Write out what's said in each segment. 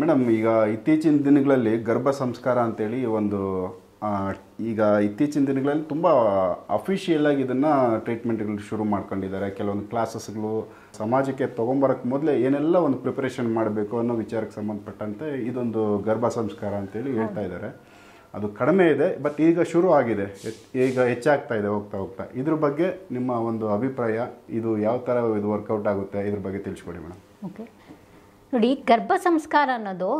madam ಈಗ ಇತ್ತೀಚಿನ ದಿನಗಳಲ್ಲಿ ಗರ್ಭ ಸಂಸ್ಕಾರ ಅಂತೇಳಿ ಒಂದು ಈಗ ಇತ್ತೀಚಿನ ದಿನಗಳಲ್ಲಿ ತುಂಬ ಆಗಿ ಇದನ್ನು ಟ್ರೀಟ್ಮೆಂಟ್ಗಳು ಶುರು ಮಾಡ್ಕೊಂಡಿದ್ದಾರೆ ಕೆಲವೊಂದು ಕ್ಲಾಸಸ್ಗಳು ಸಮಾಜಕ್ಕೆ ತೊಗೊಂಬರಕ್ಕೆ ಮೊದಲೇ ಏನೆಲ್ಲ ಒಂದು ಪ್ರಿಪರೇಷನ್ ಮಾಡಬೇಕು ಅನ್ನೋ ವಿಚಾರಕ್ಕೆ ಸಂಬಂಧಪಟ್ಟಂತೆ ಇದೊಂದು ಗರ್ಭ ಸಂಸ್ಕಾರ ಅಂತೇಳಿ ಹೇಳ್ತಾ ಇದ್ದಾರೆ ಅದು ಕಡಿಮೆ ಇದೆ ಬಟ್ ಈಗ ಶುರು ಆಗಿದೆ ಈಗ ಹೆಚ್ಚಾಗ್ತಾ ಇದೆ ಹೋಗ್ತಾ ಹೋಗ್ತಾ ಇದ್ರ ಬಗ್ಗೆ ನಿಮ್ಮ ಒಂದು ಅಭಿಪ್ರಾಯ ಇದು ಯಾವ ಥರ ಇದು ವರ್ಕೌಟ್ ಆಗುತ್ತೆ ಇದ್ರ ಬಗ್ಗೆ ತಿಳಿಸ್ಕೊಡಿ ಮೇಡಮ್ ಓಕೆ ನೋಡಿ ಗರ್ಭ ಸಂಸ್ಕಾರ ಅನ್ನೋದು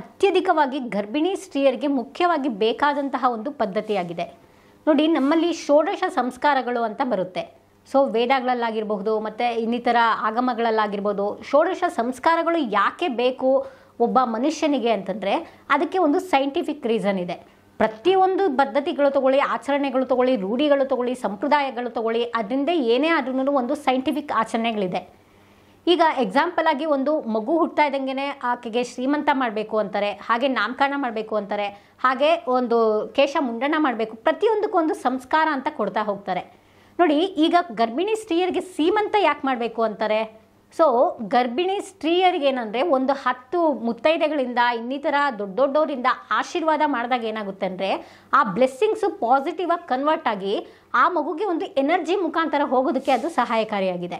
ಅತ್ಯಧಿಕವಾಗಿ ಗರ್ಭಿಣಿ ಸ್ತ್ರೀಯರಿಗೆ ಮುಖ್ಯವಾಗಿ ಬೇಕಾದಂತಹ ಒಂದು ಪದ್ಧತಿಯಾಗಿದೆ ನೋಡಿ ನಮ್ಮಲ್ಲಿ ಷೋಡಶ ಸಂಸ್ಕಾರಗಳು ಅಂತ ಬರುತ್ತೆ ಸೊ ವೇದಗಳಲ್ಲಾಗಿರಬಹುದು ಮತ್ತು ಇನ್ನಿತರ ಆಗಮಗಳಲ್ಲಾಗಿರ್ಬೋದು ಷೋಡಶ ಸಂಸ್ಕಾರಗಳು ಯಾಕೆ ಬೇಕು ಒಬ್ಬ ಮನುಷ್ಯನಿಗೆ ಅಂತಂದರೆ ಅದಕ್ಕೆ ಒಂದು ಸೈಂಟಿಫಿಕ್ ರೀಸನ್ ಇದೆ ಪ್ರತಿಯೊಂದು ಪದ್ಧತಿಗಳು ತಗೊಳ್ಳಿ ಆಚರಣೆಗಳು ತಗೊಳ್ಳಿ ರೂಢಿಗಳು ತಗೊಳ್ಳಿ ಸಂಪ್ರದಾಯಗಳು ತಗೊಳ್ಳಿ ಅದರಿಂದ ಏನೇ ಆದ್ರೂ ಒಂದು ಸೈಂಟಿಫಿಕ್ ಆಚರಣೆಗಳಿದೆ ಈಗ ಎಕ್ಸಾಂಪಲ್ ಆಗಿ ಒಂದು ಮಗು ಹುಟ್ತಾ ಇದ್ದಂಗೆನೆ ಆಕೆಗೆ ಶ್ರೀಮಂತ ಮಾಡಬೇಕು ಅಂತಾರೆ ಹಾಗೆ ನಾಮಕರಣ ಮಾಡಬೇಕು ಅಂತಾರೆ ಹಾಗೆ ಒಂದು ಕೇಶ ಮುಂಡನ ಮಾಡಬೇಕು ಪ್ರತಿಯೊಂದಕ್ಕೂ ಒಂದು ಸಂಸ್ಕಾರ ಅಂತ ಕೊಡ್ತಾ ಹೋಗ್ತಾರೆ ನೋಡಿ ಈಗ ಗರ್ಭಿಣಿ ಸ್ತ್ರೀಯರಿಗೆ ಸೀಮಂತ ಯಾಕೆ ಮಾಡಬೇಕು ಅಂತಾರೆ ಸೊ ಗರ್ಭಿಣಿ ಏನಂದರೆ ಒಂದು ಹತ್ತು ಮುತ್ತೈದೆಗಳಿಂದ ಇನ್ನಿತರ ದೊಡ್ಡ ದೊಡ್ಡವರಿಂದ ಆಶೀರ್ವಾದ ಮಾಡಿದಾಗ ಏನಾಗುತ್ತೆ ಅಂದರೆ ಆ ಬ್ಲೆಸ್ಸಿಂಗ್ಸು ಪಾಸಿಟಿವ್ ಆಗಿ ಕನ್ವರ್ಟ್ ಆಗಿ ಆ ಮಗುಗೆ ಒಂದು ಎನರ್ಜಿ ಮುಖಾಂತರ ಹೋಗೋದಕ್ಕೆ ಅದು ಸಹಾಯಕಾರಿಯಾಗಿದೆ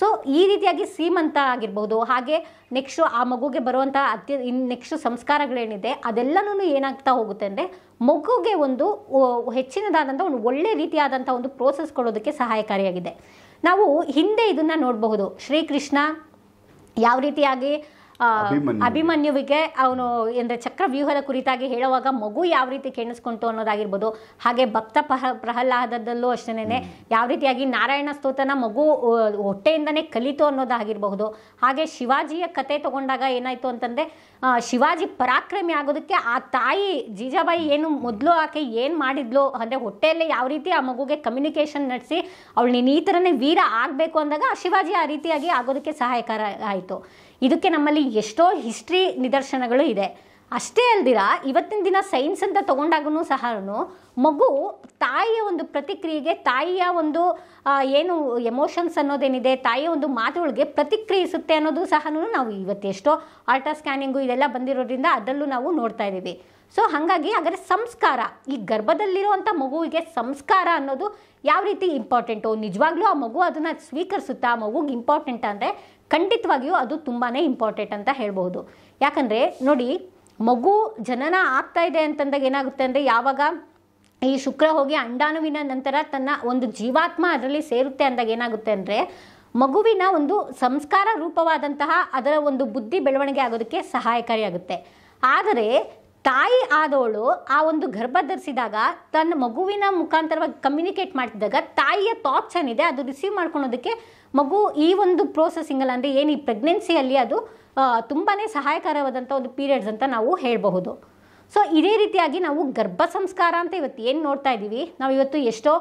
ಸೊ ಈ ರೀತಿಯಾಗಿ ಸೀಮಂತ ಆಗಿರ್ಬೋದು ಹಾಗೆ ನೆಕ್ಸ್ಟು ಆ ಮಗುಗೆ ಬರುವಂಥ ಅತ್ಯ ಇನ್ ನೆಕ್ಸ್ಟು ಸಂಸ್ಕಾರಗಳೇನಿದೆ ಅದೆಲ್ಲನೂ ಏನಾಗ್ತಾ ಹೋಗುತ್ತೆ ಅಂದರೆ ಮಗುಗೆ ಒಂದು ಹೆಚ್ಚಿನದಾದಂಥ ಒಂದು ಒಳ್ಳೆ ರೀತಿಯಾದಂಥ ಒಂದು ಪ್ರೋಸೆಸ್ ಕೊಡೋದಕ್ಕೆ ಸಹಾಯಕಾರಿಯಾಗಿದೆ ನಾವು ಹಿಂದೆ ಇದನ್ನು ನೋಡಬಹುದು ಶ್ರೀಕೃಷ್ಣ ಯಾವ ರೀತಿಯಾಗಿ ಅಭಿಮನ್ಯುವಿಗೆ ಅವನು ಅಂದರೆ ಚಕ್ರ ವ್ಯೂಹದ ಕುರಿತಾಗಿ ಹೇಳುವಾಗ ಮಗು ಯಾವ ರೀತಿ ಕೇಣಿಸ್ಕೊಂತು ಅನ್ನೋದಾಗಿರ್ಬೋದು ಹಾಗೆ ಭಕ್ತ ಪ್ರಹ ಪ್ರಹ್ಲಾದದಲ್ಲೂ ಅಷ್ಟೇನೆ ಯಾವ ರೀತಿಯಾಗಿ ನಾರಾಯಣ ಸ್ತೋತನ ಮಗು ಹೊಟ್ಟೆಯಿಂದನೇ ಕಲಿತು ಅನ್ನೋದಾಗಿರಬಹುದು ಹಾಗೆ ಶಿವಾಜಿಯ ಕತೆ ತಗೊಂಡಾಗ ಏನಾಯಿತು ಅಂತಂದರೆ ಶಿವಾಜಿ ಪರಾಕ್ರಮಿ ಆಗೋದಕ್ಕೆ ಆ ತಾಯಿ ಜೀಜಾಬಾಯಿ ಏನು ಮೊದಲು ಆಕೆ ಏನು ಮಾಡಿದ್ಲು ಅಂದರೆ ಹೊಟ್ಟೆಯಲ್ಲೇ ಯಾವ ರೀತಿ ಆ ಮಗುಗೆ ಕಮ್ಯುನಿಕೇಷನ್ ನಡೆಸಿ ಅವಳು ನೀನು ಈ ಥರನೇ ವೀರ ಆಗಬೇಕು ಅಂದಾಗ ಶಿವಾಜಿ ಆ ರೀತಿಯಾಗಿ ಆಗೋದಕ್ಕೆ ಸಹಾಯಕಾರ ಆಯಿತು ಇದಕ್ಕೆ ನಮ್ಮಲ್ಲಿ ಎಷ್ಟೋ ಹಿಸ್ಟ್ರಿ ನಿದರ್ಶನಗಳು ಇದೆ ಅಷ್ಟೇ ಅಲ್ದಿರ ಇವತ್ತಿನ ದಿನ ಸೈನ್ಸ್ ಅಂತ ತಗೊಂಡಾಗೂ ಸಹ ಮಗು ತಾಯಿಯ ಒಂದು ಪ್ರತಿಕ್ರಿಯೆಗೆ ತಾಯಿಯ ಒಂದು ಏನು ಎಮೋಷನ್ಸ್ ಅನ್ನೋದೇನಿದೆ ತಾಯಿಯ ಒಂದು ಮಾತುಗಳಿಗೆ ಪ್ರತಿಕ್ರಿಯಿಸುತ್ತೆ ಅನ್ನೋದು ಸಹ ನಾವು ಇವತ್ತೆಷ್ಟೋ ಆಲ್ಟ್ರಾ ಸ್ಕ್ಯಾನಿಂಗು ಇದೆಲ್ಲ ಬಂದಿರೋದ್ರಿಂದ ಅದರಲ್ಲೂ ನಾವು ನೋಡ್ತಾ ಇದ್ದೀವಿ ಸೊ ಹಾಗಾಗಿ ಹಾಗಾದರೆ ಸಂಸ್ಕಾರ ಈ ಗರ್ಭದಲ್ಲಿರುವಂಥ ಮಗುವಿಗೆ ಸಂಸ್ಕಾರ ಅನ್ನೋದು ಯಾವ ರೀತಿ ಇಂಪಾರ್ಟೆಂಟು ನಿಜವಾಗ್ಲೂ ಆ ಮಗು ಅದನ್ನು ಸ್ವೀಕರಿಸುತ್ತಾ ಆ ಮಗುಗೆ ಇಂಪಾರ್ಟೆಂಟ್ ಅಂದರೆ ಖಂಡಿತವಾಗಿಯೂ ಅದು ತುಂಬಾ ಇಂಪಾರ್ಟೆಂಟ್ ಅಂತ ಹೇಳ್ಬೋದು ಯಾಕಂದರೆ ನೋಡಿ ಮಗು ಜನನ ಆಗ್ತಾ ಇದೆ ಅಂತಂದಾಗ ಏನಾಗುತ್ತೆ ಅಂದರೆ ಯಾವಾಗ ಈ ಶುಕ್ರ ಹೋಗಿ ಅಂಡಾನುವಿನ ನಂತರ ತನ್ನ ಒಂದು ಜೀವಾತ್ಮ ಅದರಲ್ಲಿ ಸೇರುತ್ತೆ ಅಂದಾಗ ಏನಾಗುತ್ತೆ ಅಂದರೆ ಮಗುವಿನ ಒಂದು ಸಂಸ್ಕಾರ ರೂಪವಾದಂತಹ ಅದರ ಒಂದು ಬುದ್ಧಿ ಬೆಳವಣಿಗೆ ಆಗೋದಕ್ಕೆ ಸಹಾಯಕಾರಿಯಾಗುತ್ತೆ ಆದರೆ ತಾಯಿ ಆದವಳು ಆ ಒಂದು ಗರ್ಭ ಧರಿಸಿದಾಗ ತನ್ನ ಮಗುವಿನ ಮುಖಾಂತರವಾಗಿ ಕಮ್ಯುನಿಕೇಟ್ ಮಾಡ್ತಿದ್ದಾಗ ತಾಯಿಯ ಥಾಟ್ಸ್ ಏನಿದೆ ಅದು ರಿಸೀವ್ ಮಾಡ್ಕೊಳೋದಕ್ಕೆ ಮಗು ಈ ಒಂದು ಪ್ರೋಸೆಸಿಂಗ್ ಅಲ್ಲಿ ಅಂದರೆ ಏನು ಈ ಪ್ರೆಗ್ನೆನ್ಸಿಯಲ್ಲಿ ಅದು ತುಂಬಾ ಸಹಾಯಕರವಾದಂಥ ಒಂದು ಪೀರಿಯಡ್ಸ್ ಅಂತ ನಾವು ಹೇಳಬಹುದು ಸೊ ಇದೇ ರೀತಿಯಾಗಿ ನಾವು ಗರ್ಭ ಸಂಸ್ಕಾರ ಅಂತ ಇವತ್ತು ಏನು ನೋಡ್ತಾ ಇದ್ದೀವಿ ನಾವು ಇವತ್ತು ಎಷ್ಟೋ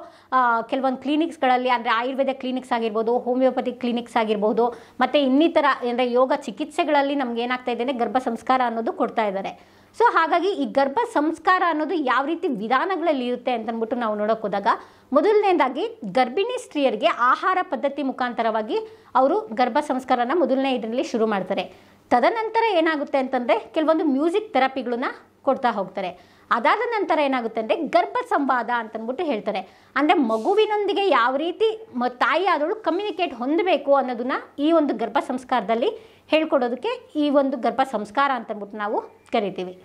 ಕೆಲವೊಂದು ಕ್ಲಿನಿಕ್ಸ್ಗಳಲ್ಲಿ ಅಂದರೆ ಆಯುರ್ವೇದ ಕ್ಲಿನಿಕ್ಸ್ ಆಗಿರ್ಬೋದು ಹೋಮಿಯೋಪತಿ ಕ್ಲಿನಿಕ್ಸ್ ಆಗಿರ್ಬೋದು ಮತ್ತು ಇನ್ನಿತರ ಅಂದರೆ ಯೋಗ ಚಿಕಿತ್ಸೆಗಳಲ್ಲಿ ನಮ್ಗೆ ಏನಾಗ್ತಾ ಇದೆ ಅಂದರೆ ಗರ್ಭ ಸಂಸ್ಕಾರ ಅನ್ನೋದು ಕೊಡ್ತಾ ಇದ್ದಾರೆ ಸೊ ಹಾಗಾಗಿ ಈ ಗರ್ಭ ಸಂಸ್ಕಾರ ಅನ್ನೋದು ಯಾವ ರೀತಿ ವಿಧಾನಗಳಲ್ಲಿ ಇರುತ್ತೆ ಅಂತಂದ್ಬಿಟ್ಟು ನಾವು ನೋಡೋಕೆ ಹೋದಾಗ ಮೊದಲನೇದಾಗಿ ಗರ್ಭಿಣಿ ಸ್ತ್ರೀಯರಿಗೆ ಆಹಾರ ಪದ್ಧತಿ ಮುಖಾಂತರವಾಗಿ ಅವರು ಗರ್ಭ ಸಂಸ್ಕಾರನ ಮೊದಲನೇ ಇದರಲ್ಲಿ ಶುರು ಮಾಡ್ತಾರೆ ತದನಂತರ ಏನಾಗುತ್ತೆ ಅಂತಂದರೆ ಕೆಲವೊಂದು ಮ್ಯೂಸಿಕ್ ಥೆರಪಿಗಳನ್ನ ಕೊಡ್ತಾ ಹೋಗ್ತಾರೆ ಅದಾದ ನಂತರ ಏನಾಗುತ್ತೆ ಅಂದರೆ ಗರ್ಭ ಸಂವಾದ ಅಂತಂದ್ಬಿಟ್ಟು ಹೇಳ್ತಾರೆ ಅಂದರೆ ಮಗುವಿನೊಂದಿಗೆ ಯಾವ ರೀತಿ ಮ ತಾಯಿ ಆದವಳು ಕಮ್ಯುನಿಕೇಟ್ ಹೊಂದಬೇಕು ಅನ್ನೋದನ್ನ ಈ ಒಂದು ಗರ್ಭ ಸಂಸ್ಕಾರದಲ್ಲಿ ಹೇಳ್ಕೊಡೋದಕ್ಕೆ ಈ ಒಂದು ಗರ್ಭ ಸಂಸ್ಕಾರ ಅಂತಂದ್ಬಿಟ್ಟು ನಾವು ಕರಿತೀವಿ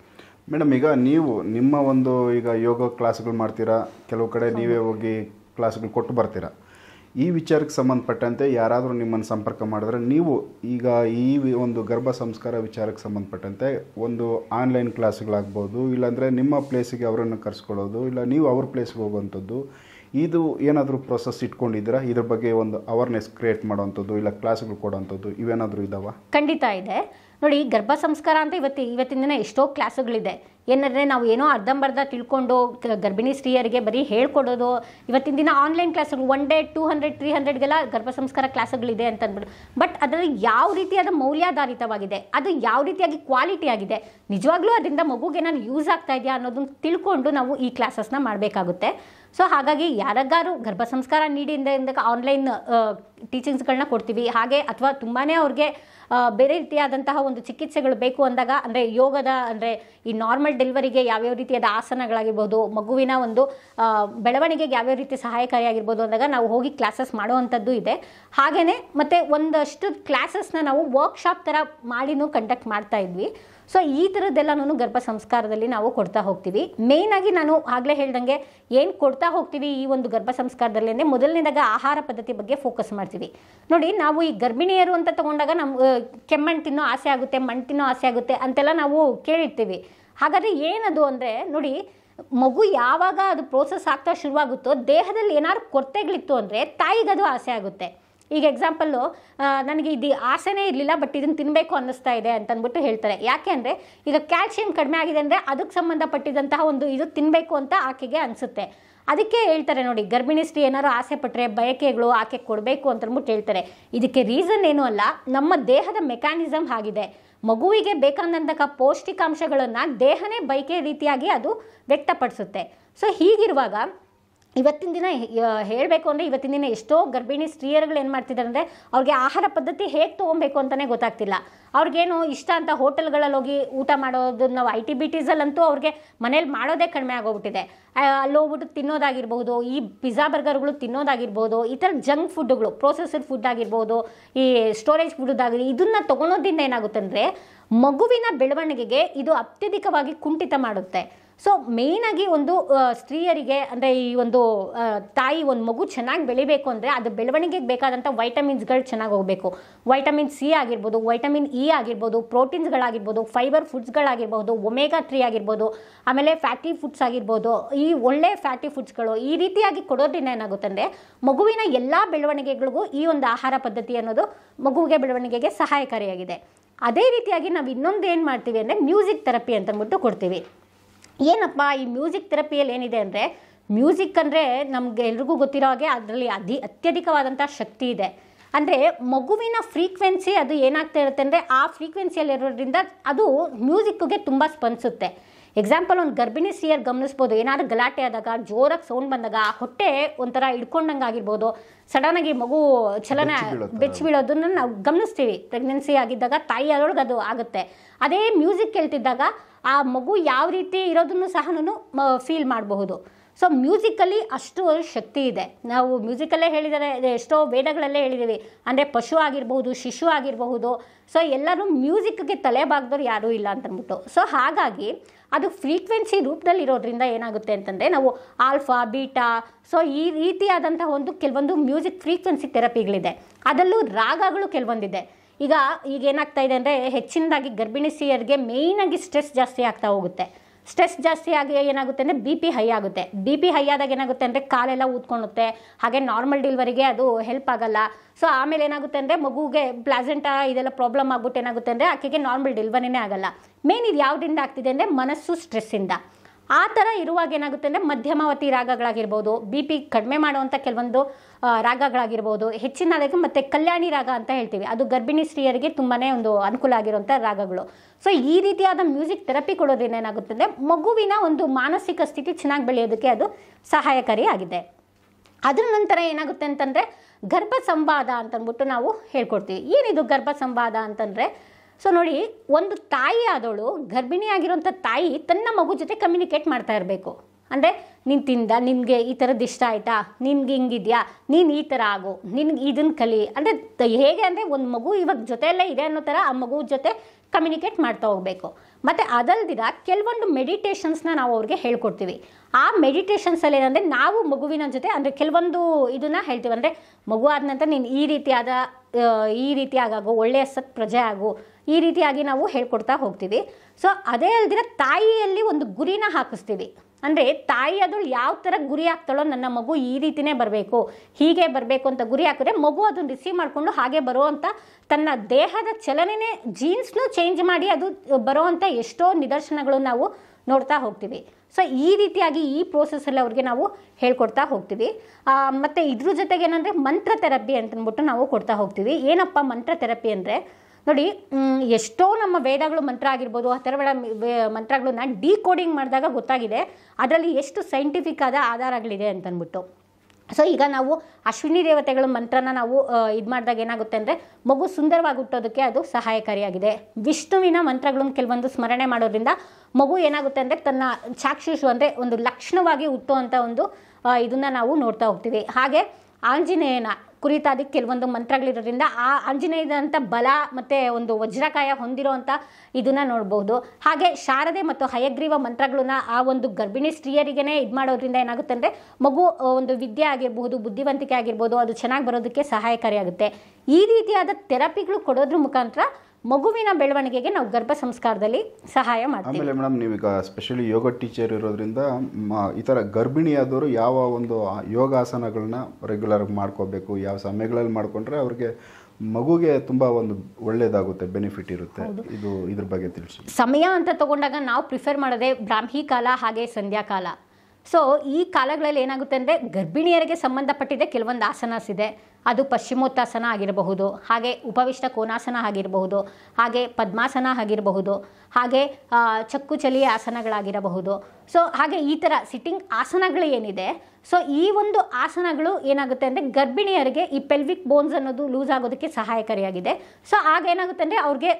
ಮೇಡಮ್ ಈಗ ನೀವು ನಿಮ್ಮ ಒಂದು ಈಗ ಯೋಗ ಕ್ಲಾಸ್ಗಳು ಮಾಡ್ತೀರಾ ಕೆಲವು ಕಡೆ ನೀವೇ ಹೋಗಿ ಕ್ಲಾಸ್ಗಳು ಕೊಟ್ಟು ಬರ್ತೀರಾ ಈ ವಿಚಾರಕ್ಕೆ ಸಂಬಂಧಪಟ್ಟಂತೆ ಯಾರಾದರೂ ನಿಮ್ಮನ್ನು ಸಂಪರ್ಕ ಮಾಡಿದ್ರೆ ನೀವು ಈಗ ಈ ಒಂದು ಗರ್ಭ ಸಂಸ್ಕಾರ ವಿಚಾರಕ್ಕೆ ಸಂಬಂಧಪಟ್ಟಂತೆ ಒಂದು ಆನ್ಲೈನ್ ಕ್ಲಾಸ್ಗಳಾಗ್ಬೋದು ಇಲ್ಲಾಂದರೆ ನಿಮ್ಮ ಪ್ಲೇಸಿಗೆ ಅವರನ್ನು ಕರೆಸ್ಕೊಳ್ಳೋದು ಇಲ್ಲ ನೀವು ಅವ್ರ ಪ್ಲೇಸ್ಗೆ ಹೋಗುವಂಥದ್ದು ಇದು ಏನಾದರೂ ಪ್ರೊಸೆಸ್ ಇಟ್ಕೊಂಡಿದ್ದೀರಾ ಇದ್ರ ಬಗ್ಗೆ ಒಂದು ಅವೇರ್ನೆಸ್ ಕ್ರಿಯೇಟ್ ಮಾಡುವಂಥದ್ದು ಇಲ್ಲ ಕ್ಲಾಸ್ಗಳು ಕೊಡೋವಂಥದ್ದು ಇವೇನಾದರೂ ಇದಾವಾ ಖಂಡಿತ ಇದೆ ನೋಡಿ ಗರ್ಭ ಸಂಸ್ಕಾರ ಅಂತ ಇವತ್ತು ಇವತ್ತಿನ ದಿನ ಎಷ್ಟೋ ಕ್ಲಾಸುಗಳಿದೆ ಏನಂದರೆ ನಾವು ಏನೋ ಅರ್ಧಂಬರ್ಧ ತಿಳ್ಕೊಂಡು ಗರ್ಭಿಣಿ ಸ್ತ್ರೀಯರಿಗೆ ಬರೀ ಹೇಳ್ಕೊಡೋದು ಇವತ್ತಿನ ದಿನ ಆನ್ಲೈನ್ ಕ್ಲಾಸ್ಗಳು one day two hundred three ಹಂಡ್ರೆಡ್ಗೆಲ್ಲ ಗರ್ಭ ಸಂಸ್ಕಾರ ಕ್ಲಾಸ್ಗಳಿದೆ ಅಂತ ಅಂದ್ಬಿಟ್ಟು ಬಟ್ ಅದರಲ್ಲಿ ಯಾವ ರೀತಿಯಾದ ಮೌಲ್ಯಾಧಾರಿತವಾಗಿದೆ ಅದು ಯಾವ ರೀತಿಯಾಗಿ ಕ್ವಾಲಿಟಿ ಆಗಿದೆ ನಿಜವಾಗ್ಲೂ ಅದರಿಂದ ಮಗುಗೆ ಏನಾದ್ರು ಯೂಸ್ ಆಗ್ತಾ ಇದೆಯಾ ಅನ್ನೋದನ್ನ ತಿಳ್ಕೊಂಡು ನಾವು ಈ ಕ್ಲಾಸಸ್ನ ಮಾಡಬೇಕಾಗುತ್ತೆ ಸೊ ಹಾಗಾಗಿ ಯಾರಿಗಾರು ಗರ್ಭ ಸಂಸ್ಕಾರ ನೀಡಿ ಆನ್ಲೈನ್ ಟೀಚಿಂಗ್ಸ್ಗಳನ್ನ ಕೊಡ್ತೀವಿ ಹಾಗೆ ಅಥವಾ ತುಂಬಾ ಅವ್ರಿಗೆ ಬೇರೆ ರೀತಿಯಾದಂತಹ ಒಂದು ಚಿಕಿತ್ಸೆಗಳು ಬೇಕು ಅಂದಾಗ ಅಂದರೆ ಯೋಗದ ಅಂದರೆ ಈ ನಾರ್ಮಲ್ ಡೆಲಿವರಿಗೆ ಯಾವ್ಯಾವ ರೀತಿಯಾದ ಆಸನಗಳಾಗಿರ್ಬೋದು ಮಗುವಿನ ಒಂದು ಬೆಳವಣಿಗೆಗೆ ಯಾವ್ಯಾವ ರೀತಿ ಸಹಾಯಕಾರಿಯಾಗಿರ್ಬೋದು ಅಂದಾಗ ನಾವು ಹೋಗಿ ಕ್ಲಾಸಸ್ ಮಾಡುವಂಥದ್ದು ಇದೆ ಹಾಗೆಯೇ ಮತ್ತು ಒಂದಷ್ಟು ಕ್ಲಾಸಸ್ನ ನಾವು ವರ್ಕ್ಶಾಪ್ ಥರ ಮಾಡಿನೂ ಕಂಡಕ್ಟ್ ಮಾಡ್ತಾ ಇದ್ವಿ ಸೊ ಈ ಥರದ್ದೆಲ್ಲನೂ ಗರ್ಭ ಸಂಸ್ಕಾರದಲ್ಲಿ ನಾವು ಕೊಡ್ತಾ ಹೋಗ್ತೀವಿ ಮೇಯ್ನ್ ಆಗಿ ನಾನು ಆಗಲೇ ಹೇಳ್ದಂಗೆ ಏನು ಕೊಡ್ತಾ ಹೋಗ್ತೀವಿ ಈ ಒಂದು ಗರ್ಭ ಸಂಸ್ಕಾರದಲ್ಲಿ ಅಂದರೆ ಮೊದಲನೇದಾಗ ಆಹಾರ ಪದ್ಧತಿ ಬಗ್ಗೆ ಫೋಕಸ್ ಮಾಡ್ತೀವಿ ನೋಡಿ ನಾವು ಈ ಗರ್ಭಿಣಿಯರು ಅಂತ ತಗೊಂಡಾಗ ನಮ್ಮ ಕೆಮ್ಮಣ್ಣು ತಿನ್ನೋ ಆಸೆ ಆಗುತ್ತೆ ಮಣ್ಣು ತಿನ್ನೋ ಆಸೆ ಆಗುತ್ತೆ ಅಂತೆಲ್ಲ ನಾವು ಕೇಳಿರ್ತೀವಿ ಹಾಗಾದರೆ ಏನದು ಅಂದರೆ ನೋಡಿ ಮಗು ಯಾವಾಗ ಅದು ಪ್ರೋಸೆಸ್ ಆಗ್ತಾ ಶುರುವಾಗುತ್ತೋ ದೇಹದಲ್ಲಿ ಏನಾದ್ರು ಕೊರತೆಗಳಿತ್ತು ಅಂದರೆ ತಾಯಿಗದು ಆಸೆ ಆಗುತ್ತೆ ಈಗ ಎಕ್ಸಾಂಪಲ್ಲು ನನಗೆ ಇದು ಆಸೆನೇ ಇರಲಿಲ್ಲ ಬಟ್ ಇದನ್ನು ತಿನ್ನಬೇಕು ಅನ್ನಿಸ್ತಾ ಇದೆ ಅಂತಂದ್ಬಿಟ್ಟು ಹೇಳ್ತಾರೆ ಯಾಕೆ ಅಂದರೆ ಈಗ ಕ್ಯಾಲ್ಸಿಯಂ ಕಡಿಮೆ ಆಗಿದೆ ಅಂದರೆ ಅದಕ್ಕೆ ಸಂಬಂಧಪಟ್ಟಿದಂತಹ ಒಂದು ಇದು ತಿನ್ನಬೇಕು ಅಂತ ಆಕೆಗೆ ಅನಿಸುತ್ತೆ ಅದಕ್ಕೆ ಹೇಳ್ತಾರೆ ನೋಡಿ ಗರ್ಭಿಣಿ ಏನಾದ್ರು ಆಸೆ ಪಟ್ಟರೆ ಬಯಕೆಗಳು ಆಕೆ ಕೊಡಬೇಕು ಅಂತಂದ್ಬಿಟ್ಟು ಹೇಳ್ತಾರೆ ಇದಕ್ಕೆ ರೀಸನ್ ಏನೂ ಅಲ್ಲ ನಮ್ಮ ದೇಹದ ಮೆಕ್ಯಾನಿಸಮ್ ಆಗಿದೆ ಮಗುವಿಗೆ ಬೇಕಾದಂತಹ ಪೌಷ್ಟಿಕಾಂಶಗಳನ್ನು ದೇಹನೇ ಬಯಕೆ ರೀತಿಯಾಗಿ ಅದು ವ್ಯಕ್ತಪಡಿಸುತ್ತೆ ಸೊ ಹೀಗಿರುವಾಗ ಇವತ್ತಿನ ದಿನ ಹೇಳಬೇಕು ಅಂದರೆ ಇವತ್ತಿನ ದಿನ ಎಷ್ಟೋ ಗರ್ಭಿಣಿ ಸ್ತ್ರೀಯರುಗಳು ಏನು ಮಾಡ್ತಿದ್ದಾರೆ ಅಂದರೆ ಅವ್ರಿಗೆ ಆಹಾರ ಪದ್ಧತಿ ಹೇಗೆ ತೊಗೊಬೇಕು ಅಂತಲೇ ಗೊತ್ತಾಗ್ತಿಲ್ಲ ಅವ್ರಿಗೇನು ಇಷ್ಟ ಅಂತ ಹೋಟೆಲ್ಗಳಲ್ಲಿ ಹೋಗಿ ಊಟ ಮಾಡೋದು ನಾವು ಐ ಟಿ ಬಿ ಟೀಸಲ್ಲಂತೂ ಅವ್ರಿಗೆ ಮನೇಲಿ ಮಾಡೋದೇ ಕಡಿಮೆ ಆಗೋಗ್ಬಿಟ್ಟಿದೆ ಅಲ್ಲಿ ಹೋಗ್ಬಿಟ್ಟು ತಿನ್ನೋದಾಗಿರ್ಬೋದು ಈ ಪಿಜ್ಜಾ ಬರ್ಗರ್ಗಳು ತಿನ್ನೋದಾಗಿರ್ಬೋದು ಈ ಥರ ಜಂಕ್ ಫುಡ್ಗಳು ಪ್ರೋಸೆಸ್ಡ್ ಫುಡ್ ಆಗಿರ್ಬೋದು ಈ ಸ್ಟೋರೇಜ್ ಫುಡ್ ಇದನ್ನ ತೊಗೊಳೋದ್ರಿಂದ ಏನಾಗುತ್ತೆ ಅಂದರೆ ಮಗುವಿನ ಬೆಳವಣಿಗೆಗೆ ಇದು ಅತ್ಯಧಿಕವಾಗಿ ಕುಂಠಿತ ಮಾಡುತ್ತೆ ಸೊ ಮೇಯ್ನಾಗಿ ಒಂದು ಸ್ತ್ರೀಯರಿಗೆ ಅಂದರೆ ಈ ಒಂದು ತಾಯಿ ಒಂದು ಮಗು ಚೆನ್ನಾಗಿ ಬೆಳಿಬೇಕು ಅಂದರೆ ಅದು ಬೆಳವಣಿಗೆಗೆ ಬೇಕಾದಂಥ ವೈಟಮಿನ್ಸ್ಗಳು ಚೆನ್ನಾಗಿ ಹೋಗಬೇಕು ವೈಟಮಿನ್ ಸಿ ಆಗಿರ್ಬೋದು ವೈಟಮಿನ್ ಇ e ಆಗಿರ್ಬೋದು ಪ್ರೋಟೀನ್ಸ್ಗಳಾಗಿರ್ಬೋದು ಫೈಬರ್ ಫುಡ್ಸ್ಗಳಾಗಿರ್ಬೋದು ಒಮೇಗಾ ತ್ರೀ ಆಗಿರ್ಬೋದು ಆಮೇಲೆ ಫ್ಯಾಟಿ ಫುಡ್ಸ್ ಆಗಿರ್ಬೋದು ಈ ಒಳ್ಳೆ ಫ್ಯಾಟಿ ಫುಡ್ಸ್ಗಳು ಈ ರೀತಿಯಾಗಿ ಕೊಡೋದ್ರಿಂದ ಅಂದರೆ ಮಗುವಿನ ಎಲ್ಲ ಬೆಳವಣಿಗೆಗಳಿಗೂ ಈ ಒಂದು ಆಹಾರ ಪದ್ಧತಿ ಅನ್ನೋದು ಮಗುವಿಗೆ ಬೆಳವಣಿಗೆಗೆ ಸಹಾಯಕಾರಿಯಾಗಿದೆ ಅದೇ ರೀತಿಯಾಗಿ ನಾವು ಇನ್ನೊಂದು ಏನು ಮಾಡ್ತೀವಿ ಅಂದರೆ ಮ್ಯೂಸಿಕ್ ಥೆರಪಿ ಅಂತಂದ್ಬಿಟ್ಟು ಕೊಡ್ತೀವಿ ಏನಪ್ಪ ಈ ಮ್ಯೂಸಿಕ್ ಥೆರಪಿಯಲ್ಲಿ ಏನಿದೆ ಅಂದರೆ ಮ್ಯೂಸಿಕ್ ಅಂದರೆ ನಮ್ಗೆ ಎಲ್ರಿಗೂ ಗೊತ್ತಿರೋ ಹಾಗೆ ಅದರಲ್ಲಿ ಅಧಿ ಅತ್ಯಧಿಕವಾದಂಥ ಶಕ್ತಿ ಇದೆ ಅಂದರೆ ಮಗುವಿನ ಫ್ರೀಕ್ವೆನ್ಸಿ ಅದು ಏನಾಗ್ತಾ ಇರುತ್ತೆ ಅಂದರೆ ಆ ಫ್ರೀಕ್ವೆನ್ಸಿಯಲ್ಲಿರೋದ್ರಿಂದ ಅದು ಮ್ಯೂಸಿಕ್ಗೆ ತುಂಬ ಸ್ಪಂದಿಸುತ್ತೆ ಎಕ್ಸಾಂಪಲ್ ಒಂದು ಗರ್ಭಿಣಿ ಸಿಯರ್ ಗಮನಿಸ್ಬೋದು ಏನಾದರೂ ಗಲಾಟೆ ಆದಾಗ ಜೋರಾಗಿ ಸೌಂಡ್ ಬಂದಾಗ ಆ ಹೊಟ್ಟೆ ಒಂಥರ ಹಿಡ್ಕೊಂಡಂಗೆ ಆಗಿರ್ಬೋದು ಸಡನ್ನಾಗಿ ಮಗು ಚಲನ ಬೆಚ್ಚಿ ಬೀಳೋದನ್ನು ನಾವು ಗಮನಿಸ್ತೀವಿ ಪ್ರೆಗ್ನೆನ್ಸಿ ಆಗಿದ್ದಾಗ ತಾಯಿ ಅದರೊಳಗೆ ಅದು ಆಗುತ್ತೆ ಅದೇ ಮ್ಯೂಸಿಕ್ ಕೇಳ್ತಿದ್ದಾಗ ಆ ಮಗು ಯಾವ ರೀತಿ ಇರೋದನ್ನು ಸಹ ನಾನು ಫೀಲ್ ಮಾಡಬಹುದು ಸೊ ಮ್ಯೂಸಿಕಲ್ಲಿ ಅಷ್ಟು ಶಕ್ತಿ ಇದೆ ನಾವು ಮ್ಯೂಸಿಕಲ್ಲೇ ಹೇಳಿದರೆ ಎಷ್ಟೋ ವೇದಗಳಲ್ಲೇ ಹೇಳಿದ್ದೀವಿ ಅಂದರೆ ಪಶು ಆಗಿರಬಹುದು ಶಿಶು ಆಗಿರಬಹುದು ಸೊ ಎಲ್ಲರೂ ಮ್ಯೂಸಿಕ್ಗೆ ತಲೆ ಬಾಗ್ದವ್ರು ಯಾರೂ ಇಲ್ಲ ಅಂತಂದ್ಬಿಟ್ಟು ಸೊ ಹಾಗಾಗಿ ಅದು ಫ್ರೀಕ್ವೆನ್ಸಿ ರೂಪದಲ್ಲಿ ಇರೋದ್ರಿಂದ ಏನಾಗುತ್ತೆ ಅಂತಂದರೆ ನಾವು ಆಲ್ಫಾ ಬೀಟಾ ಸೊ ಈ ರೀತಿಯಾದಂಥ ಒಂದು ಕೆಲವೊಂದು ಮ್ಯೂಸಿಕ್ ಫ್ರೀಕ್ವೆನ್ಸಿ ಥೆರಪಿಗಳಿದೆ ಅದರಲ್ಲೂ ರಾಗಗಳು ಕೆಲವೊಂದಿದೆ ಈಗ ಈಗ ಏನಾಗ್ತಾ ಇದೆ ಅಂದರೆ ಹೆಚ್ಚಿನದಾಗಿ ಗರ್ಭಿಣಿಸಿಯರಿಗೆ ಮೇಯ್ನಾಗಿ ಸ್ಟ್ರೆಸ್ ಜಾಸ್ತಿ ಆಗ್ತಾ ಹೋಗುತ್ತೆ ಸ್ಟ್ರೆಸ್ ಜಾಸ್ತಿ ಆಗಿ ಏನಾಗುತ್ತೆ ಅಂದರೆ ಬಿ ಪಿ ಹೈ ಆಗುತ್ತೆ ಬಿ ಪಿ ಹೈ ಆದಾಗ ಏನಾಗುತ್ತೆ ಅಂದರೆ ಕಾಲೆಲ್ಲ ಊದ್ಕೊಳ್ಳುತ್ತೆ ಹಾಗೆ ನಾರ್ಮಲ್ ಡಿಲ್ವರಿಗೆ ಅದು ಹೆಲ್ಪ್ ಆಗಲ್ಲ ಸೊ ಆಮೇಲೆ ಏನಾಗುತ್ತೆ ಅಂದರೆ ಮಗುಗೆ ಪ್ಲಾಸೆಂಟ ಇದೆಲ್ಲ ಪ್ರಾಬ್ಲಮ್ ಆಗ್ಬಿಟ್ಟು ಏನಾಗುತ್ತೆ ಅಂದರೆ ಆಕೆಗೆ ನಾರ್ಮಲ್ ಡಿಲ್ವರಿನೇ ಆಗಲ್ಲ ಮೇನ್ ಇದು ಯಾವುದರಿಂದ ಆಗ್ತಿದೆ ಅಂದರೆ ಮನಸ್ಸು ಸ್ಟ್ರೆಸ್ಸಿಂದ ಆ ಥರ ಇರುವಾಗ ಏನಾಗುತ್ತೆ ಅಂದರೆ ಮಧ್ಯಮಾವತಿ ರಾಗಗಳಾಗಿರ್ಬೋದು ಬಿ ಪಿ ಕಡಿಮೆ ಮಾಡುವಂಥ ಕೆಲವೊಂದು ರಾಗಗಳಾಗಿರ್ಬೋದು ಹೆಚ್ಚಿನದಾಗಿ ಮತ್ತು ಕಲ್ಯಾಣಿ ರಾಗ ಅಂತ ಹೇಳ್ತೀವಿ ಅದು ಗರ್ಭಿಣಿ ಸ್ತ್ರೀಯರಿಗೆ ತುಂಬಾ ಒಂದು ಅನುಕೂಲ ಆಗಿರುವಂಥ ರಾಗಗಳು ಸೊ ಈ ರೀತಿಯಾದ ಮ್ಯೂಸಿಕ್ ಥೆರಪಿ ಕೊಡೋದ್ರಿಂದ ಏನಾಗುತ್ತೆ ಅಂದರೆ ಮಗುವಿನ ಒಂದು ಮಾನಸಿಕ ಸ್ಥಿತಿ ಚೆನ್ನಾಗಿ ಬೆಳೆಯೋದಕ್ಕೆ ಅದು ಆಗಿದೆ ಅದರ ನಂತರ ಏನಾಗುತ್ತೆ ಅಂತಂದರೆ ಗರ್ಭ ಸಂವಾದ ಅಂದ್ಬಿಟ್ಟು ನಾವು ಹೇಳ್ಕೊಡ್ತೀವಿ ಏನಿದು ಗರ್ಭ ಸಂವಾದ ಅಂತಂದರೆ ಸೊ ನೋಡಿ ಒಂದು ತಾಯಿ ಆದವಳು ಗರ್ಭಿಣಿಯಾಗಿರೋಂತ ತಾಯಿ ತನ್ನ ಮಗು ಜೊತೆ ಕಮ್ಯುನಿಕೇಟ್ ಮಾಡ್ತಾ ಇರಬೇಕು ಅಂದರೆ ನೀನು ತಿಂದ ನಿನಗೆ ಈ ಥರದ್ದು ಇಷ್ಟ ಆಯಿತಾ ನಿನ್ಗೆ ಹಿಂಗಿದ್ಯಾ ನೀನು ಈ ಥರ ಆಗು ನಿನ್ಗೆ ಇದನ್ನು ಕಲಿ ಅಂದರೆ ಹೇಗೆ ಅಂದರೆ ಒಂದು ಮಗು ಇವಾಗ ಜೊತೆಯಲ್ಲೇ ಇದೆ ಅನ್ನೋ ಥರ ಆ ಮಗು ಜೊತೆ ಕಮ್ಯುನಿಕೇಟ್ ಮಾಡ್ತಾ ಹೋಗಬೇಕು ಮತ್ತು ಅದಲ್ದಿರ ಕೆಲವೊಂದು ಮೆಡಿಟೇಷನ್ಸ್ನ ನಾವು ಅವ್ರಿಗೆ ಹೇಳ್ಕೊಡ್ತೀವಿ ಆ ಮೆಡಿಟೇಷನ್ಸಲ್ಲಿ ಏನಂದರೆ ನಾವು ಮಗುವಿನ ಜೊತೆ ಅಂದರೆ ಕೆಲವೊಂದು ಇದನ್ನು ಹೇಳ್ತೀವಿ ಅಂದರೆ ಮಗು ಆದ ನಂತರ ನೀನು ಈ ರೀತಿಯಾದ ಈ ರೀತಿಯಾಗು ಒಳ್ಳೆಯ ಸತ್ ಪ್ರಜೆ ಆಗು ಈ ರೀತಿಯಾಗಿ ನಾವು ಹೇಳ್ಕೊಡ್ತಾ ಹೋಗ್ತೀವಿ ಸೊ ಅದೇ ಅಲ್ದಿರ ತಾಯಿಯಲ್ಲಿ ಒಂದು ಗುರಿನ ಹಾಕಿಸ್ತೀವಿ ಅಂದರೆ ತಾಯಿ ಅದು ಯಾವ ಥರ ಗುರಿ ಹಾಕ್ತಾಳೋ ನನ್ನ ಮಗು ಈ ರೀತಿಯೇ ಬರಬೇಕು ಹೀಗೆ ಬರಬೇಕು ಅಂತ ಗುರಿ ಹಾಕಿದ್ರೆ ಮಗು ಅದನ್ನು ರಿಸೀವ್ ಮಾಡಿಕೊಂಡು ಹಾಗೆ ಬರುವಂಥ ತನ್ನ ದೇಹದ ಚಲನೆಯೇ ಜೀನ್ಸ್ನು ಚೇಂಜ್ ಮಾಡಿ ಅದು ಬರೋವಂಥ ಎಷ್ಟೋ ನಿದರ್ಶನಗಳು ನಾವು ನೋಡ್ತಾ ಹೋಗ್ತೀವಿ ಸೊ ಈ ರೀತಿಯಾಗಿ ಈ ಪ್ರೋಸೆಸ್ಸಲ್ಲಿ ಅವ್ರಿಗೆ ನಾವು ಹೇಳ್ಕೊಡ್ತಾ ಹೋಗ್ತೀವಿ ಮತ್ತು ಇದ್ರ ಜೊತೆಗೆ ಏನಂದರೆ ಮಂತ್ರ ಥೆರಪಿ ಅಂತಂದ್ಬಿಟ್ಟು ನಾವು ಕೊಡ್ತಾ ಹೋಗ್ತೀವಿ ಏನಪ್ಪ ಮಂತ್ರ ಥೆರಪಿ ಅಂದರೆ ನೋಡಿ ಎಷ್ಟೋ ನಮ್ಮ ವೇದಗಳು ಮಂತ್ರ ಆಗಿರ್ಬೋದು ಆ ಥರಗಳ ಮಂತ್ರಗಳನ್ನ ಡಿಕೋಡಿಂಗ್ ಮಾಡಿದಾಗ ಗೊತ್ತಾಗಿದೆ ಅದರಲ್ಲಿ ಎಷ್ಟು ಸೈಂಟಿಫಿಕ್ ಆದ ಆಧಾರಗಳಿದೆ ಅಂತಂದ್ಬಿಟ್ಟು ಸೊ ಈಗ ನಾವು ಅಶ್ವಿನಿ ದೇವತೆಗಳ ಮಂತ್ರನ ನಾವು ಇದು ಮಾಡಿದಾಗ ಏನಾಗುತ್ತೆ ಅಂದರೆ ಮಗು ಸುಂದರವಾಗಿ ಹುಟ್ಟೋದಕ್ಕೆ ಅದು ಸಹಾಯಕಾರಿಯಾಗಿದೆ ವಿಷ್ಣುವಿನ ಮಂತ್ರಗಳನ್ನು ಕೆಲವೊಂದು ಸ್ಮರಣೆ ಮಾಡೋದ್ರಿಂದ ಮಗು ಏನಾಗುತ್ತೆ ಅಂದರೆ ತನ್ನ ಚಾಕ್ಷುಷು ಅಂದರೆ ಒಂದು ಲಕ್ಷಣವಾಗಿ ಹುಟ್ಟುವಂಥ ಒಂದು ಇದನ್ನು ನಾವು ನೋಡ್ತಾ ಹೋಗ್ತೀವಿ ಹಾಗೆ ಆಂಜನೇಯನ ಕುರಿತಾದ ಕೆಲವೊಂದು ಮಂತ್ರಗಳಿರೋದ್ರಿಂದ ಆ ಆಂಜನೇಯದಂಥ ಬಲ ಮತ್ತು ಒಂದು ವಜ್ರಕಾಯ ಹೊಂದಿರುವಂಥ ಇದನ್ನ ನೋಡಬಹುದು ಹಾಗೆ ಶಾರದೆ ಮತ್ತು ಹಯಗ್ರೀವ ಮಂತ್ರಗಳನ್ನ ಆ ಒಂದು ಗರ್ಭಿಣಿ ಸ್ತ್ರೀಯರಿಗೇ ಇದು ಮಾಡೋದ್ರಿಂದ ಏನಾಗುತ್ತೆ ಅಂದರೆ ಮಗು ಒಂದು ವಿದ್ಯೆ ಆಗಿರಬಹುದು ಬುದ್ಧಿವಂತಿಕೆ ಆಗಿರ್ಬೋದು ಅದು ಚೆನ್ನಾಗಿ ಬರೋದಕ್ಕೆ ಸಹಾಯಕಾರಿಯಾಗುತ್ತೆ ಈ ರೀತಿಯಾದ ಥೆರಪಿಗಳು ಕೊಡೋದ್ರ ಮುಖಾಂತರ ಮಗುವಿನ ಬೆಳವಣಿಗೆಗೆ ನಾವು ಗರ್ಭ ಸಂಸ್ಕಾರದಲ್ಲಿ ಸಹಾಯ ಮಾಡ್ತೀವಿ ಆಮೇಲೆ ಮೇಡಮ್ ನೀವೀಗ ಸ್ಪೆಷಲಿ ಯೋಗ ಟೀಚರ್ ಇರೋದ್ರಿಂದ ಈ ಥರ ಗರ್ಭಿಣಿಯಾದವರು ಯಾವ ಒಂದು ಯೋಗಾಸನಗಳನ್ನ ರೆಗ್ಯುಲರ್ ಮಾಡ್ಕೋಬೇಕು ಯಾವ ಸಮಯಗಳಲ್ಲಿ ಮಾಡಿಕೊಂಡ್ರೆ ಅವ್ರಿಗೆ ಮಗುಗೆ ತುಂಬಾ ಒಂದು ಒಳ್ಳೇದಾಗುತ್ತೆ ಬೆನಿಫಿಟ್ ಇರುತ್ತೆ ಇದು ಇದ್ರ ಬಗ್ಗೆ ತಿಳಿಸಿ ಸಮಯ ಅಂತ ತಗೊಂಡಾಗ ನಾವು ಪ್ರಿಫರ್ ಮಾಡೋದೆ ಬ್ರಾಹ್ಮಿ ಕಾಲ ಹಾಗೆ ಸಂಧ್ಯಾಕಾಲ ಸೊ ಈ ಕಾಲಗಳಲ್ಲಿ ಏನಾಗುತ್ತೆ ಅಂದರೆ ಗರ್ಭಿಣಿಯರಿಗೆ ಸಂಬಂಧಪಟ್ಟಿದೆ ಕೆಲವೊಂದು ಆಸನಸ್ ಇದೆ ಅದು ಪಶ್ಚಿಮೋತ್ತಾಸನ ಆಗಿರಬಹುದು ಹಾಗೆ ಉಪವಿಷ್ಟ ಕೋನಾಸನ ಆಗಿರಬಹುದು ಹಾಗೆ ಪದ್ಮಾಸನ ಆಗಿರಬಹುದು ಹಾಗೆ ಚಕ್ಕು ಚಲಿಯ ಆಸನಗಳಾಗಿರಬಹುದು ಸೊ ಹಾಗೆ ಈ ಥರ ಸಿಟ್ಟಿಂಗ್ ಆಸನಗಳು ಏನಿದೆ ಸೊ ಈ ಒಂದು ಆಸನಗಳು ಏನಾಗುತ್ತೆ ಅಂದರೆ ಗರ್ಭಿಣಿಯರಿಗೆ ಈ ಪೆಲ್ವಿಕ್ ಬೋನ್ಸ್ ಅನ್ನೋದು ಲೂಸ್ ಆಗೋದಕ್ಕೆ ಸಹಾಯಕಾರಿಯಾಗಿದೆ ಸೊ ಆಗ ಏನಾಗುತ್ತೆ ಅಂದರೆ ಅವ್ರಿಗೆ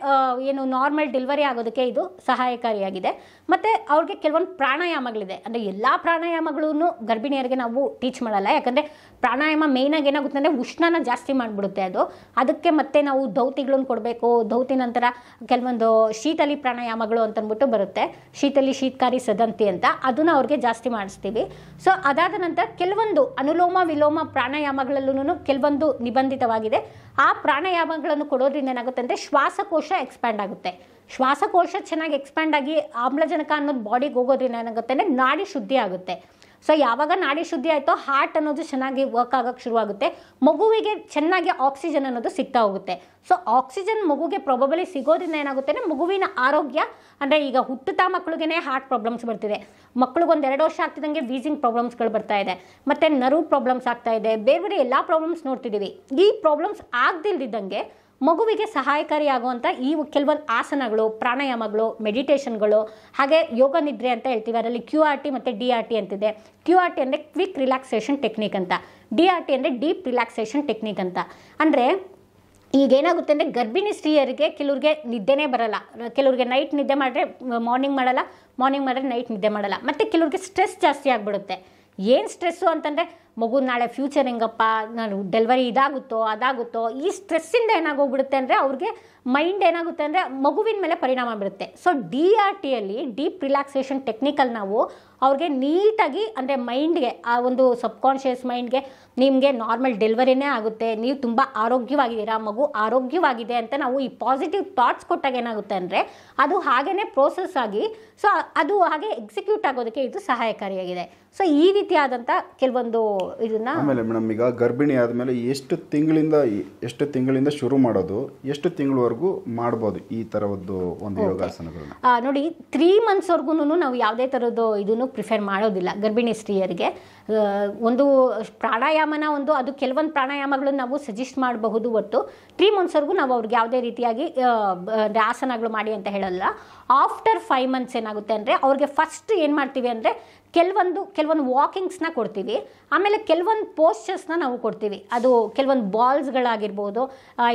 ಏನು ನಾರ್ಮಲ್ ಡೆಲಿವರಿ ಆಗೋದಕ್ಕೆ ಇದು ಸಹಾಯಕಾರಿಯಾಗಿದೆ ಮತ್ತು ಅವ್ರಿಗೆ ಕೆಲವೊಂದು ಪ್ರಾಣಾಯಾಮಗಳಿದೆ ಅಂದರೆ ಎಲ್ಲ ಪ್ರಾಣಾಯಾಮಗಳೂ ಗರ್ಭಿಣಿಯರಿಗೆ ನಾವು ಟೀಚ್ ಮಾಡಲ್ಲ ಯಾಕಂದರೆ ಪ್ರಾಣಾಯಾಮ ಮೇಯ್ನಾಗಿ ಏನಾಗುತ್ತೆ ಅಂದರೆ ಉಷ್ಣನ ಜಾಸ್ತಿ ಮಾಡಿಬಿಡುತ್ತೆ ಅದು ಅದಕ್ಕೆ ಮತ್ತೆ ನಾವು ಧೌತಿಗಳನ್ನು ಕೊಡಬೇಕು ಧೌತಿ ನಂತರ ಕೆಲವೊಂದು ಶೀತಲಿ ಪ್ರಾಣಾಯಾಮಗಳು ಅಂತಂದ್ಬಿಟ್ಟು ಬರುತ್ತೆ ಶೀತಲಿ ಶೀತಕಾರಿ ಸದಂತಿ ಅಂತ ಅದನ್ನು ಅವ್ರಿಗೆ ಜಾಸ್ತಿ ಮಾಡಿಸ್ತೀವಿ ಸೊ ಅದಾದ ನಂತರ ಕೆಲವೊಂದು ಅನುಲೋಮ ವಿಲೋಮ ಪ್ರಾಣಾಯಾಮಗಳಲ್ಲೂ ಕೆಲವೊಂದು ನಿಬಂಧಿತವಾಗಿದೆ ಆ ಪ್ರಾಣಾಯಾಮಗಳನ್ನು ಕೊಡೋದ್ರಿಂದ ಏನಾಗುತ್ತೆ ಅಂದರೆ ಶ್ವಾಸಕೋಶ ಎಕ್ಸ್ಪ್ಯಾಂಡ್ ಆಗುತ್ತೆ ಶ್ವಾಸಕೋಶ ಚೆನ್ನಾಗಿ ಎಕ್ಸ್ಪ್ಯಾಂಡ್ ಆಗಿ ಆಮ್ಲಜನಕ ಅನ್ನೋದು ಬಾಡಿಗೆ ಹೋಗೋದ್ರಿಂದ ಏನಾಗುತ್ತೆ ಅಂದರೆ ನಾಡಿ ಶುದ್ಧಿ ಆಗುತ್ತೆ ಸೊ ಯಾವಾಗ ನಾಡಿ ಶುದ್ಧಿ ಆಯಿತೋ ಹಾರ್ಟ್ ಅನ್ನೋದು ಚೆನ್ನಾಗಿ ವರ್ಕ್ ಆಗೋಕ್ಕೆ ಶುರುವಾಗುತ್ತೆ ಮಗುವಿಗೆ ಚೆನ್ನಾಗಿ ಆಕ್ಸಿಜನ್ ಅನ್ನೋದು ಸಿಗ್ತಾ ಹೋಗುತ್ತೆ ಸೊ ಆಕ್ಸಿಜನ್ ಮಗುಗೆ ಪ್ರೊಬಬಲಿ ಸಿಗೋದ್ರಿಂದ ಏನಾಗುತ್ತೆ ಅಂದರೆ ಮಗುವಿನ ಆರೋಗ್ಯ ಅಂದರೆ ಈಗ ಹುಟ್ಟುತ್ತಾ ಮಕ್ಕಳಿಗೆ ಹಾರ್ಟ್ ಪ್ರಾಬ್ಲಮ್ಸ್ ಬರ್ತಿದೆ ಮಕ್ಕಳಿಗೊಂದು ಎರಡು ವರ್ಷ ಆಗ್ತಿದ್ದಂಗೆ ವೀಸಿಂಗ್ ಪ್ರಾಬ್ಲಮ್ಸ್ಗಳು ಬರ್ತಾ ಇದೆ ಮತ್ತು ನರ್ವ್ ಪ್ರಾಬ್ಲಮ್ಸ್ ಆಗ್ತಾ ಇದೆ ಬೇರೆ ಬೇರೆ ಎಲ್ಲ ಪ್ರಾಬ್ಲಮ್ಸ್ ನೋಡ್ತಿದ್ದೀವಿ ಈ ಪ್ರಾಬ್ಲಮ್ಸ್ ಆಗದಿಲ್ದಿದ್ದಂಗೆ ಮಗುವಿಗೆ ಸಹಾಯಕಾರಿಯಾಗುವಂಥ ಈ ಕೆಲವೊಂದು ಆಸನಗಳು ಪ್ರಾಣಾಯಾಮಗಳು ಮೆಡಿಟೇಷನ್ಗಳು ಹಾಗೆ ಯೋಗ ನಿದ್ರೆ ಅಂತ ಹೇಳ್ತೀವಿ ಅದರಲ್ಲಿ ಕ್ಯೂ ಆರ್ ಟಿ ಮತ್ತು ಡಿ ಆರ್ ಟಿ ಅಂತಿದೆ ಕ್ಯೂ ಆರ್ ಟಿ ಅಂದರೆ ಕ್ವಿಕ್ ರಿಲ್ಯಾಕ್ಸೇಷನ್ ಟೆಕ್ನಿಕ್ ಅಂತ ಡಿ ಆರ್ ಟಿ ಅಂದರೆ ಡೀಪ್ ರಿಲ್ಯಾಕ್ಸೇಷನ್ ಟೆಕ್ನಿಕ್ ಅಂತ ಅಂದರೆ ಈಗೇನಾಗುತ್ತೆ ಅಂದರೆ ಗರ್ಭಿಣಿ ಸ್ತ್ರೀಯರಿಗೆ ಕೆಲವ್ರಿಗೆ ನಿದ್ದೆನೇ ಬರಲ್ಲ ಕೆಲವ್ರಿಗೆ ನೈಟ್ ನಿದ್ದೆ ಮಾಡಿದ್ರೆ ಮಾರ್ನಿಂಗ್ ಮಾಡಲ್ಲ ಮಾರ್ನಿಂಗ್ ಮಾಡಿದ್ರೆ ನೈಟ್ ನಿದ್ದೆ ಮಾಡಲ್ಲ ಮತ್ತು ಕೆಲವ್ರಿಗೆ ಸ್ಟ್ರೆಸ್ ಜಾಸ್ತಿ ಆಗಿಬಿಡುತ್ತೆ ಏನು ಸ್ಟ್ರೆಸ್ಸು ಅಂತಂದರೆ ಮಗು ನಾಳೆ ಫ್ಯೂಚರ್ ಹೆಂಗಪ್ಪ ನಾನು ಡೆಲಿವರಿ ಇದಾಗುತ್ತೋ ಅದಾಗುತ್ತೋ ಈ ಸ್ಟ್ರೆಸ್ಸಿಂದ ಏನಾಗೋಗ್ಬಿಡುತ್ತೆ ಅಂದರೆ ಅವ್ರಿಗೆ ಮೈಂಡ್ ಏನಾಗುತ್ತೆ ಅಂದರೆ ಮಗುವಿನ ಮೇಲೆ ಪರಿಣಾಮ ಬೀರುತ್ತೆ ಸೊ ಡಿ ಆರ್ ಟಿಯಲ್ಲಿ ಡೀಪ್ ರಿಲ್ಯಾಕ್ಸೇಷನ್ ಟೆಕ್ನಿಕಲ್ ನಾವು ಅವ್ರಿಗೆ ನೀಟಾಗಿ ಅಂದರೆ ಮೈಂಡ್ಗೆ ಆ ಒಂದು ಸಬ್ಕಾನ್ಷಿಯಸ್ ಮೈಂಡ್ಗೆ ನಿಮಗೆ ನಾರ್ಮಲ್ ಡೆಲಿವರಿನೇ ಆಗುತ್ತೆ ನೀವು ತುಂಬ ಆರೋಗ್ಯವಾಗಿದ್ದೀರಾ ಮಗು ಆರೋಗ್ಯವಾಗಿದೆ ಅಂತ ನಾವು ಈ ಪಾಸಿಟಿವ್ ಥಾಟ್ಸ್ ಕೊಟ್ಟಾಗ ಏನಾಗುತ್ತೆ ಅಂದರೆ ಅದು ಹಾಗೇ ಪ್ರೋಸೆಸ್ ಆಗಿ ಸೊ ಅದು ಹಾಗೆ ಎಕ್ಸಿಕ್ಯೂಟ್ ಆಗೋದಕ್ಕೆ ಇದು ಸಹಾಯಕಾರಿಯಾಗಿದೆ ಸೊ ಈ ರೀತಿಯಾದಂಥ ಕೆಲವೊಂದು ಇದನ್ನ ಆಮೇಲೆ ಮೇಡಮ್ ಈಗ ಗರ್ಭಿಣಿ ಆದಮೇಲೆ ಎಷ್ಟು ತಿಂಗಳಿಂದ ಎಷ್ಟು ತಿಂಗಳಿಂದ ಶುರು ಮಾಡೋದು ಎಷ್ಟು ತಿಂಗಳವರೆಗೂ ಮಂತ್ಸ್ವರೆಗೂ ಮಾಡ್ಬೋದು ಈ ತರ ಒಂದು ಯೋಗಾಸನಗಳನ್ನ ನೋಡಿ ತ್ರೀ ಮಂತ್ಸ್ವರೆಗೂ ನಾವು ಯಾವುದೇ ಥರದ್ದು ಇದನ್ನು ಪ್ರಿಫೇರ್ ಮಾಡೋದಿಲ್ಲ ಗರ್ಭಿಣಿ ಸ್ತ್ರೀಯರಿಗೆ ಒಂದು ಪ್ರಾಣಾಯಾಮನ ಒಂದು ಅದು ಕೆಲವೊಂದು ಪ್ರಾಣಾಯಾಮಗಳನ್ನ ನಾವು ಸಜೆಸ್ಟ್ ಮಾಡಬಹುದು ಒಟ್ಟು ತ್ರೀ ಮಂತ್ಸ್ವರೆಗೂ ನಾವು ಅವ್ರಿಗೆ ಯಾವುದೇ ರೀತಿಯಾಗಿ ಆಸನಗಳು ಮಾಡಿ ಅಂತ ಹೇಳಲ್ಲ ಆಫ್ಟರ್ ಫೈವ್ ಮಂತ್ಸ್ ಏನಾಗುತ್ತೆ ಅಂದರೆ ಅವ್ರಿಗೆ ಫಸ್ಟ್ ಏನು ಮಾಡ್ತೀವಿ ಅಂದರೆ ಕೆಲವೊಂದು ಕೆಲವೊಂದು ವಾಕಿಂಗ್ಸ್ನ ಕೊಡ್ತೀವಿ ಆಮೇಲೆ ಕೆಲವೊಂದು ಪೋಸ್ಚರ್ಸ್ನ ನಾವು ಕೊಡ್ತೀವಿ ಅದು ಕೆಲವೊಂದು ಬಾಲ್ಸ್ಗಳಾಗಿರ್ಬೋದು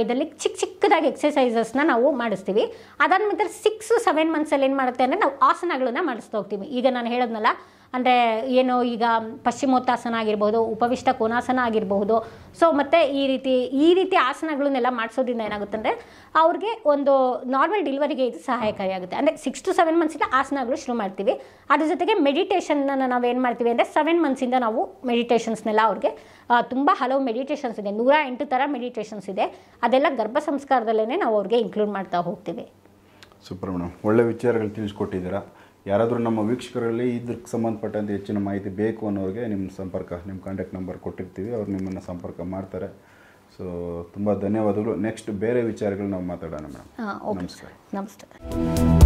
ಇದರಲ್ಲಿ ಚಿಕ್ಕ ಚಿಕ್ಕದಾಗಿ ಎಕ್ಸಸೈಸಸ್ನ ನಾವು ಮಾಡಿಸ್ತೀವಿ ಅದಾದ ನಂತರ ಸಿಕ್ಸು ಸೆವೆನ್ ಮಂತ್ಸಲ್ಲಿ ಏನು ಮಾಡುತ್ತೆ ಅಂದರೆ ನಾವು ಆಸನಗಳನ್ನ ಮಾಡಿಸ್ತಾ ಹೋಗ್ತೀವಿ ಈಗ ನಾನು ಹೇಳೋದ್ನಲ್ಲ ಅಂದರೆ ಏನು ಈಗ ಪಶ್ಚಿಮೋತ್ತಾಸನ ಆಗಿರ್ಬೋದು ಉಪವಿಷ್ಟ ಕೋನಾಸನ ಆಗಿರಬಹುದು ಸೊ ಮತ್ತು ಈ ರೀತಿ ಈ ರೀತಿ ಆಸನಗಳನ್ನೆಲ್ಲ ಮಾಡಿಸೋದ್ರಿಂದ ಏನಾಗುತ್ತೆ ಅಂದರೆ ಅವ್ರಿಗೆ ಒಂದು ನಾರ್ಮಲ್ ಡಿಲಿವರಿಗೆ ಇದು ಸಹಾಯಕಾರಿಯಾಗುತ್ತೆ ಅಂದರೆ ಸಿಕ್ಸ್ ಟು ಸೆವೆನ್ ಮಂತ್ಸಿಂದ ಆಸನಗಳು ಶುರು ಮಾಡ್ತೀವಿ ಅದ್ರ ಜೊತೆಗೆ ಮೆಡಿಟೇಷನ್ನ ನಾವು ಏನು ಮಾಡ್ತೀವಿ ಅಂದರೆ ಸೆವೆನ್ ಮಂತ್ಸಿಂದ ನಾವು ಮೆಡಿಟೇಷನ್ಸ್ನೆಲ್ಲ ಅವ್ರಿಗೆ ತುಂಬ ಹಲವು ಮೆಡಿಟೇಷನ್ಸ್ ಇದೆ ನೂರ ಎಂಟು ಥರ ಮೆಡಿಟೇಷನ್ಸ್ ಇದೆ ಅದೆಲ್ಲ ಗರ್ಭ ಸಂಸ್ಕಾರದಲ್ಲೇ ನಾವು ಅವ್ರಿಗೆ ಇನ್ಕ್ಲೂಡ್ ಮಾಡ್ತಾ ಹೋಗ್ತೀವಿ ಸೂಪರ್ ಮೇಡಮ್ ಒಳ್ಳೆ ವಿಚಾರಗಳು ತಿಳಿಸ್ಕೊಟ್ಟಿದ್ದೀರಾ ಯಾರಾದರೂ ನಮ್ಮ ವೀಕ್ಷಕರಲ್ಲಿ ಇದಕ್ಕೆ ಸಂಬಂಧಪಟ್ಟಂತೆ ಹೆಚ್ಚಿನ ಮಾಹಿತಿ ಬೇಕು ಅನ್ನೋರಿಗೆ ನಿಮ್ಮ ಸಂಪರ್ಕ ನಿಮ್ಮ ಕಾಂಟ್ಯಾಕ್ಟ್ ನಂಬರ್ ಕೊಟ್ಟಿರ್ತೀವಿ ಅವ್ರು ನಿಮ್ಮನ್ನು ಸಂಪರ್ಕ ಮಾಡ್ತಾರೆ ಸೊ ತುಂಬ ಧನ್ಯವಾದಗಳು ನೆಕ್ಸ್ಟ್ ಬೇರೆ ವಿಚಾರಗಳು ನಾವು ಮಾತಾಡೋಣ ಮೇಡಮ್ ನಮಸ್ಕಾರ ನಮಸ್ತೆ